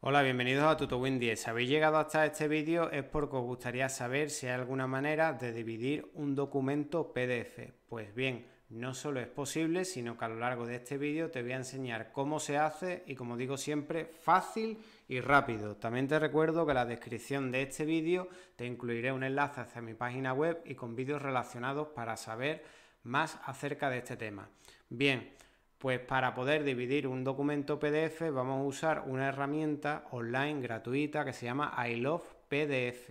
Hola, bienvenidos a TutoWin 10. Si habéis llegado hasta este vídeo es porque os gustaría saber si hay alguna manera de dividir un documento PDF. Pues bien, no solo es posible, sino que a lo largo de este vídeo te voy a enseñar cómo se hace y como digo siempre, fácil y rápido. También te recuerdo que en la descripción de este vídeo te incluiré un enlace hacia mi página web y con vídeos relacionados para saber más acerca de este tema. Bien, pues para poder dividir un documento PDF vamos a usar una herramienta online gratuita que se llama I PDF.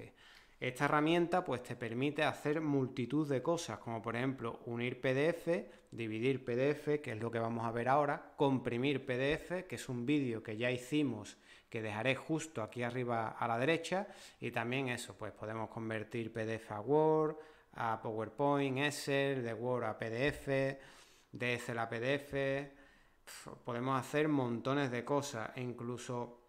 Esta herramienta pues te permite hacer multitud de cosas, como por ejemplo unir PDF, dividir PDF, que es lo que vamos a ver ahora, comprimir PDF, que es un vídeo que ya hicimos que dejaré justo aquí arriba a la derecha y también eso, pues podemos convertir PDF a Word, a PowerPoint, Excel, de Word a PDF, desde la PDF, podemos hacer montones de cosas e incluso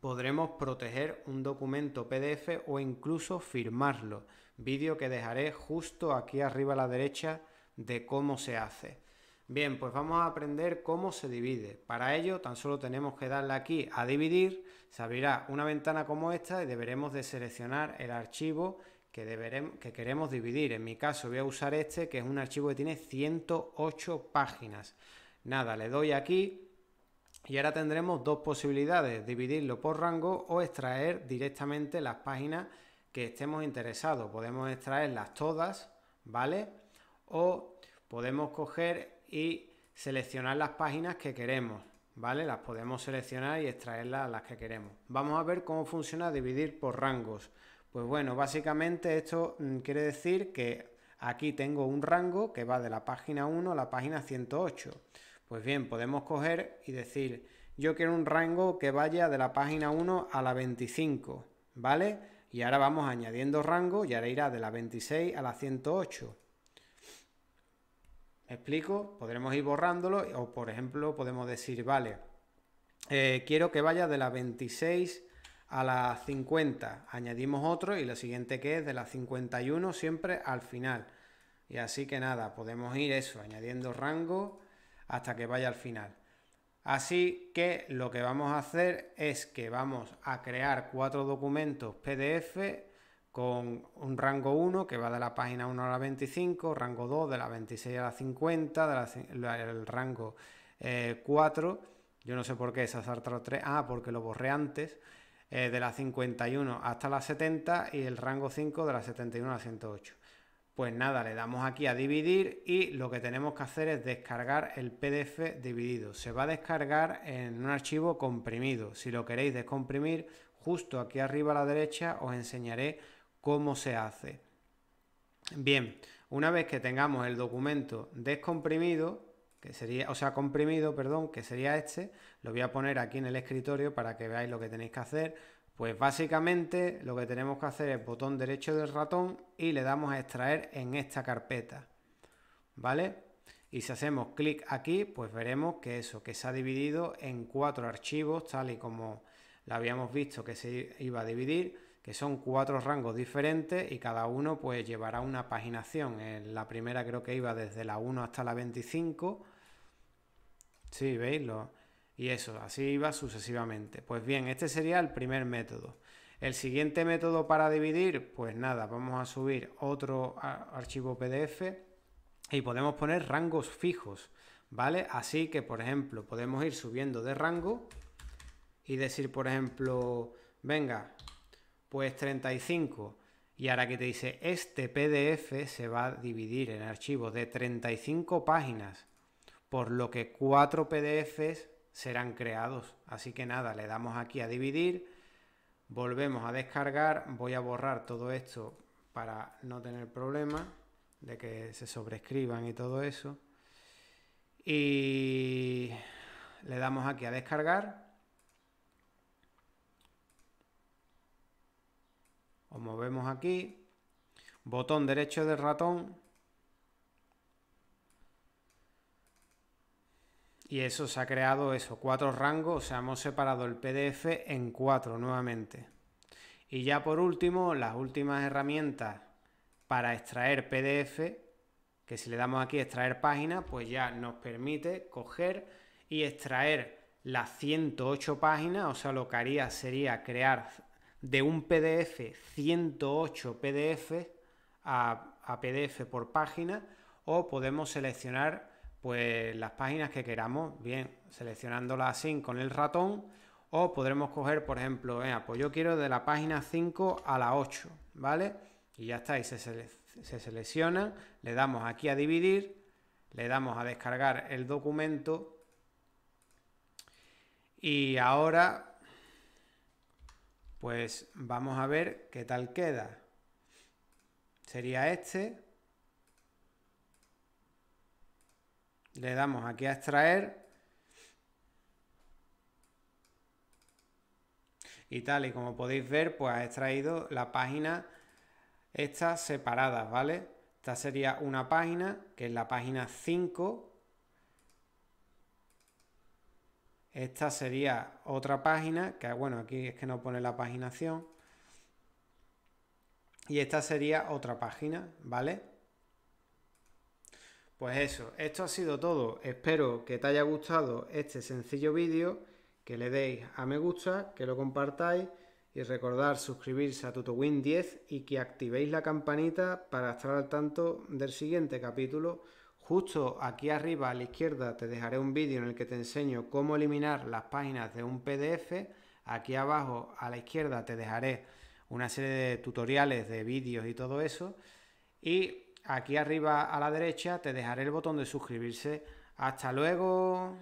podremos proteger un documento PDF o incluso firmarlo. Vídeo que dejaré justo aquí arriba a la derecha de cómo se hace. Bien, pues vamos a aprender cómo se divide. Para ello tan solo tenemos que darle aquí a dividir, se abrirá una ventana como esta y deberemos de seleccionar el archivo que, que queremos dividir. En mi caso voy a usar este, que es un archivo que tiene 108 páginas. Nada, le doy aquí y ahora tendremos dos posibilidades, dividirlo por rango o extraer directamente las páginas que estemos interesados. Podemos extraerlas todas, ¿vale? O podemos coger y seleccionar las páginas que queremos, ¿vale? Las podemos seleccionar y extraerlas a las que queremos. Vamos a ver cómo funciona dividir por rangos. Pues bueno, básicamente esto mm, quiere decir que aquí tengo un rango que va de la página 1 a la página 108. Pues bien, podemos coger y decir, yo quiero un rango que vaya de la página 1 a la 25, ¿vale? Y ahora vamos añadiendo rango y ahora irá de la 26 a la 108. ¿Me explico? Podremos ir borrándolo o, por ejemplo, podemos decir, vale, eh, quiero que vaya de la 26 a las 50 añadimos otro y la siguiente que es de las 51 siempre al final. Y así que nada, podemos ir eso, añadiendo rango hasta que vaya al final. Así que lo que vamos a hacer es que vamos a crear cuatro documentos PDF con un rango 1 que va de la página 1 a la 25, rango 2 de la 26 a la 50, de el rango 4, eh, yo no sé por qué es ha 3, ah, porque lo borré antes, eh, de la 51 hasta la 70 y el rango 5 de la 71 a la 108. Pues nada, le damos aquí a dividir y lo que tenemos que hacer es descargar el PDF dividido. Se va a descargar en un archivo comprimido. Si lo queréis descomprimir, justo aquí arriba a la derecha os enseñaré cómo se hace. Bien, una vez que tengamos el documento descomprimido, sería, o sea, comprimido, perdón, que sería este, lo voy a poner aquí en el escritorio para que veáis lo que tenéis que hacer. Pues básicamente lo que tenemos que hacer es botón derecho del ratón y le damos a extraer en esta carpeta, ¿vale? Y si hacemos clic aquí, pues veremos que eso, que se ha dividido en cuatro archivos, tal y como la habíamos visto que se iba a dividir, que son cuatro rangos diferentes y cada uno pues llevará una paginación. En eh, la primera creo que iba desde la 1 hasta la 25, Sí, veis, Lo... y eso, así va sucesivamente. Pues bien, este sería el primer método. El siguiente método para dividir, pues nada, vamos a subir otro archivo PDF y podemos poner rangos fijos, ¿vale? Así que, por ejemplo, podemos ir subiendo de rango y decir, por ejemplo, venga, pues 35. Y ahora que te dice, este PDF se va a dividir en archivos de 35 páginas por lo que cuatro PDFs serán creados. Así que nada, le damos aquí a dividir, volvemos a descargar, voy a borrar todo esto para no tener problema de que se sobrescriban y todo eso. Y le damos aquí a descargar. o movemos aquí. Botón derecho del ratón Y eso se ha creado eso, cuatro rangos, o sea, hemos separado el PDF en cuatro nuevamente. Y ya por último, las últimas herramientas para extraer PDF, que si le damos aquí extraer página, pues ya nos permite coger y extraer las 108 páginas, o sea, lo que haría sería crear de un PDF 108 PDF a, a PDF por página, o podemos seleccionar pues las páginas que queramos, bien, seleccionándolas así con el ratón, o podremos coger, por ejemplo, pues yo quiero de la página 5 a la 8, ¿vale? Y ya está, y se, se selecciona, le damos aquí a dividir, le damos a descargar el documento y ahora, pues vamos a ver qué tal queda. Sería este. Le damos aquí a extraer. Y tal y como podéis ver, pues ha extraído la página estas separadas, ¿vale? Esta sería una página, que es la página 5. Esta sería otra página, que bueno, aquí es que no pone la paginación. Y esta sería otra página, ¿vale? Pues eso, esto ha sido todo. Espero que te haya gustado este sencillo vídeo, que le deis a me gusta, que lo compartáis y recordar suscribirse a TutoWin 10 y que activéis la campanita para estar al tanto del siguiente capítulo. Justo aquí arriba a la izquierda te dejaré un vídeo en el que te enseño cómo eliminar las páginas de un PDF. Aquí abajo a la izquierda te dejaré una serie de tutoriales de vídeos y todo eso. Y Aquí arriba a la derecha te dejaré el botón de suscribirse. Hasta luego.